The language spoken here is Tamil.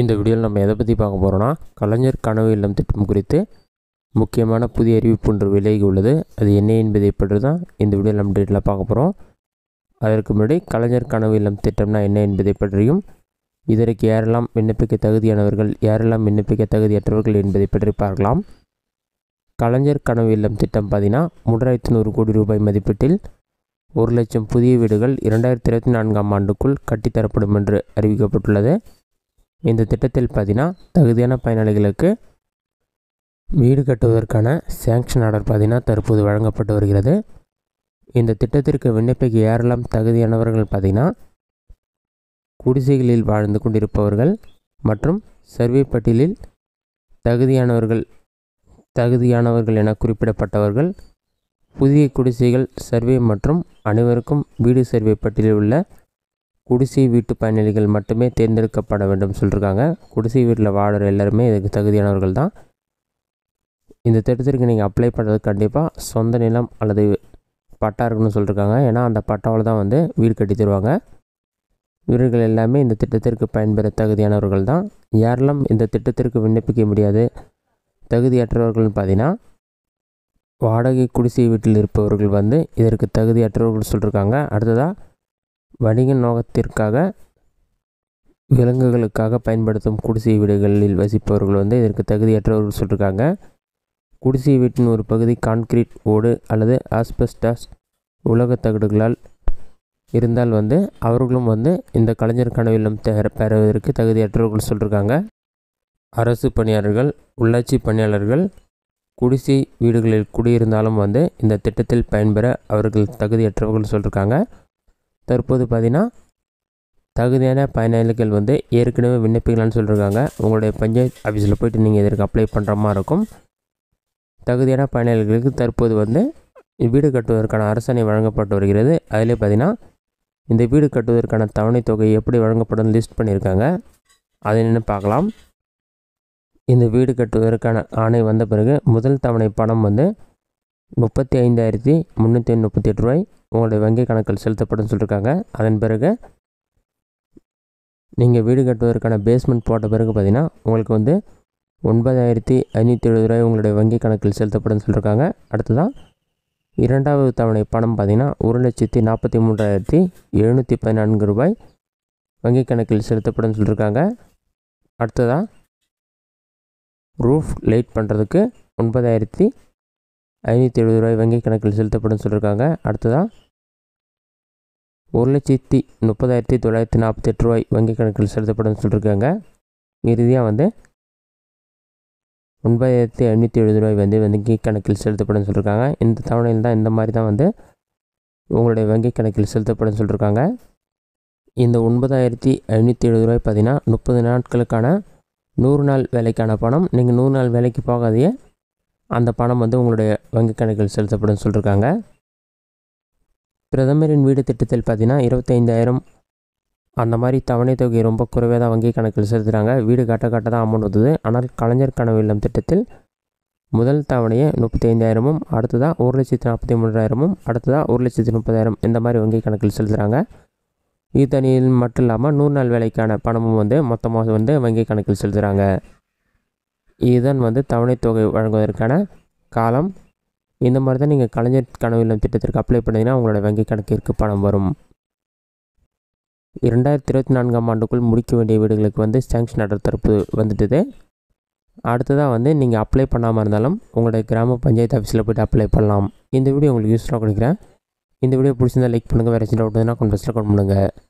இந்த வீடியோவில் நம்ம எதை பற்றி பார்க்க போகிறோன்னா கலைஞர் கனவு இல்லம் திட்டம் குறித்து முக்கியமான புதிய அறிவிப்பு ஒன்று விலகி உள்ளது அது என்ன என்பதை பற்றி தான் இந்த வீடியோவில் நம்ம டீட்டெயிலாக பார்க்க போகிறோம் அதற்கு முன்னாடி கலைஞர் கனவு இல்லம் திட்டம்னா என்ன என்பதை பற்றியும் இதற்கு யாரெல்லாம் விண்ணப்பிக்க தகுதியானவர்கள் யாரெல்லாம் விண்ணப்பிக்க தகுதியற்றவர்கள் என்பதை பற்றி பார்க்கலாம் கலைஞர் கனவு இல்லம் திட்டம் பார்த்தீங்கன்னா மூன்றாயிரத்தி நூறு கோடி ரூபாய் மதிப்பீட்டில் ஒரு லட்சம் புதிய வீடுகள் இரண்டாயிரத்தி இருபத்தி நான்காம் ஆண்டுக்குள் கட்டித்தரப்படும் என்று அறிவிக்கப்பட்டுள்ளது இந்த திட்டத்தில் பார்த்தீங்கன்னா தகுதியான பயனாளிகளுக்கு வீடு கட்டுவதற்கான சேங்ஷன் ஆர்டர் பார்த்திங்கன்னா தற்போது வழங்கப்பட்டு வருகிறது இந்த திட்டத்திற்கு விண்ணப்பிக்க யாரெல்லாம் தகுதியானவர்கள் பார்த்திங்கன்னா குடிசைகளில் வாழ்ந்து கொண்டிருப்பவர்கள் மற்றும் சர்வே பட்டியலில் தகுதியானவர்கள் தகுதியானவர்கள் என குறிப்பிடப்பட்டவர்கள் புதிய குடிசைகள் சர்வே மற்றும் அனைவருக்கும் வீடு சர்வே பட்டியலில் உள்ள குடிசை வீட்டு பயனாளிகள் மட்டுமே தேர்ந்தெடுக்கப்பட வேண்டும் சொல்லியிருக்காங்க குடிசை வீட்டில் வாடுற எல்லாருமே இதுக்கு தகுதியானவர்கள் தான் இந்த திட்டத்திற்கு நீங்கள் அப்ளை பண்ணுறது கண்டிப்பாக சொந்த நிலம் அல்லது பட்டா இருக்குன்னு சொல்லியிருக்காங்க ஏன்னா அந்த பட்டாவில் தான் வந்து வீடு கட்டி தருவாங்க இவர்கள் எல்லாமே இந்த திட்டத்திற்கு பயன்பெற தகுதியானவர்கள் தான் யாரெல்லாம் இந்த திட்டத்திற்கு விண்ணப்பிக்க முடியாது தகுதியற்றவர்கள்னு பார்த்தீங்கன்னா வாடகை குடிசை வீட்டில் இருப்பவர்கள் வந்து இதற்கு தகுதியற்றவர்கள் சொல்லியிருக்காங்க அடுத்ததாக வணிக நோக்கத்திற்காக விலங்குகளுக்காக பயன்படுத்தும் குடிசை வீடுகளில் வசிப்பவர்கள் வந்து இதற்கு தகுதியற்றவர்கள் சொல்லியிருக்காங்க குடிசை வீட்டின் ஒரு பகுதி கான்கிரீட் ஓடு அல்லது ஆஸ்பெஸ்டாஸ் உலக தகடுகளால் இருந்தால் வந்து அவர்களும் வந்து இந்த கலைஞர் கனவிலும் இல்லம் பெறுவதற்கு தகுதியற்றவர்கள் சொல்லியிருக்காங்க அரசு பணியாளர்கள் உள்ளாட்சி பணியாளர்கள் குடிசை வீடுகளில் குடியிருந்தாலும் வந்து இந்த திட்டத்தில் பயன்பெற அவர்கள் தகுதியற்றவர்கள் சொல்லியிருக்காங்க தற்போது பார்த்தீங்கன்னா தகுதியான பயனாளிகள் வந்து ஏற்கனவே விண்ணப்பிக்கலாம்னு சொல்லியிருக்காங்க உங்களுடைய பஞ்சாயத்து ஆஃபீஸில் போய்ட்டு நீங்கள் இதற்கு அப்ளை பண்ணுற மாதிரி இருக்கும் தகுதியான பயனாளிகளுக்கு தற்போது வந்து வீடு கட்டுவதற்கான அரசாணை வழங்கப்பட்டு வருகிறது அதிலே பார்த்திங்கன்னா இந்த வீடு கட்டுவதற்கான தவணை தொகை எப்படி வழங்கப்படும் லிஸ்ட் பண்ணியிருக்காங்க அதை நின்று பார்க்கலாம் இந்த வீடு கட்டுவதற்கான ஆணை வந்த பிறகு முதல் தவணை பணம் வந்து முப்பத்தி ஐந்தாயிரத்தி முந்நூற்றி முப்பத்தி எட்டு ரூபாய் உங்களுடைய வங்கி கணக்கில் செலுத்தப்படும் சொல்லியிருக்காங்க அதன் பிறகு நீங்கள் வீடு கட்டுவதற்கான பேஸ்மெண்ட் போட்ட பிறகு பார்த்திங்கன்னா உங்களுக்கு வந்து ஒன்பதாயிரத்தி ஐநூற்றி எழுபது ரூபாய் உங்களுடைய வங்கி கணக்கில் செலுத்தப்படும் சொல்லியிருக்காங்க அடுத்ததான் இரண்டாவது தவணை பணம் பார்த்திங்கன்னா ஒரு லட்சத்தி நாற்பத்தி மூன்றாயிரத்தி எழுநூற்றி பதினான்கு ரூபாய் வங்கி கணக்கில் செலுத்தப்படும் சொல்லியிருக்காங்க அடுத்ததாக ரூஃப் லைட் பண்ணுறதுக்கு ஒன்பதாயிரத்தி ஐநூற்றி எழுபது ரூபாய் வங்கி கணக்கில் செலுத்தப்படும் சொல்லியிருக்காங்க அடுத்ததாக ஒரு லட்சத்தி முப்பதாயிரத்தி தொள்ளாயிரத்தி நாற்பத்தெட்டு ரூபாய் வங்கி கணக்கில் செலுத்தப்படும் சொல்லியிருக்காங்க இறுதியாக வந்து ஒன்பதாயிரத்தி ஐநூற்றி எழுபது ரூபாய் வந்து வங்கி கணக்கில் செலுத்தப்படும் சொல்லியிருக்காங்க இந்த தவணையில் தான் இந்த மாதிரி தான் வந்து உங்களுடைய வங்கி கணக்கில் செலுத்தப்படும் சொல்லியிருக்காங்க இந்த ஒன்பதாயிரத்தி ஐநூற்றி எழுபது ரூபாய் பார்த்தீங்கன்னா முப்பது நாட்களுக்கான நூறு நாள் வேலைக்கான பணம் நீங்கள் நூறு நாள் வேலைக்கு போகாதையே அந்த பணம் வந்து உங்களுடைய வங்கிக் கணக்கில் செலுத்தப்படும் சொல்லியிருக்காங்க பிரதமரின் வீடு திட்டத்தில் பார்த்தீங்கன்னா இருபத்தைந்தாயிரம் அந்த மாதிரி தவணை தொகை ரொம்ப குறைவாக தான் வங்கி கணக்கில் செலுத்துகிறாங்க வீடு கட்ட கட்ட தான் அமௌண்ட் வந்தது ஆனால் கலைஞர் கனவு இல்லம் திட்டத்தில் முதல் தவணையை முப்பத்தைந்தாயிரமும் அடுத்ததாக ஒரு லட்சத்து நாற்பத்தி மூன்றாயிரமும் அடுத்ததாக ஒரு லட்சத்து முப்பதாயிரம் இந்த மாதிரி வங்கி கணக்கில் செலுத்துகிறாங்க இது தனியில் மட்டும் இல்லாமல் நூறு நாள் வேலைக்கான பணமும் வந்து மொத்தமாக வந்து வங்கி கணக்கில் செலுத்துகிறாங்க இதுதான் வந்து தவணைத்தொகை வழங்குவதற்கான காலம் இந்த மாதிரி தான் நீங்கள் கலைஞர் கனவு இல்லம் திட்டத்திற்கு அப்ளை பண்ணிங்கன்னா உங்களோட வங்கி கணக்கிற்கு பணம் வரும் இரண்டாயிரத்தி இருபத்தி நான்காம் ஆண்டுக்குள் முடிக்க வேண்டிய வீடுகளுக்கு வந்து சேங்ஷன் ஆர்டர் தரப்பு வந்துட்டுது அடுத்ததாக வந்து நீங்கள் அப்ளை பண்ணாமல் இருந்தாலும் உங்களுடைய கிராம பஞ்சாயத்து ஆஃபீஸில் போய்ட்டு அப்ளை பண்ணலாம் இந்த வீடியோ உங்களுக்கு யூஸ்ஃபுல்லாக கொடுக்குறேன் இந்த வீடியோ பிடிச்சிருந்தால் லைக் பண்ணுங்கள் வேறு சின்ன டவுட்னா கமெண்ட்ஸில் கொண்டு பண்ணுங்கள்